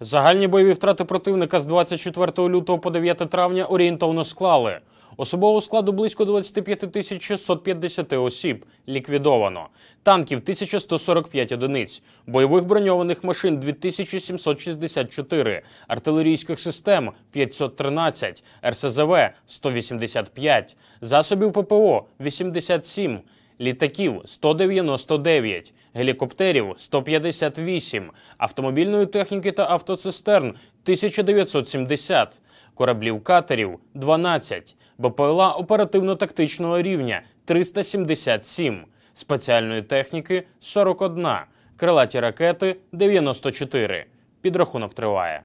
Загальні бойові втрати противника з 24 лютого по 9 травня орієнтовно склали. Особового складу близько 25 тисяч 650 осіб ліквідовано, танків 1145 одиниць, бойових броньованих машин 2764, артилерійських систем 513, РСЗВ 185, засобів ППО 87, літаків 199, гелікоптерів 158, автомобільної техніки та автоцистерн 1970, кораблів катерів 12, БПЛА оперативно-тактичного рівня 377, спеціальної техніки 41, крилаті ракети 94. Підрахунок триває.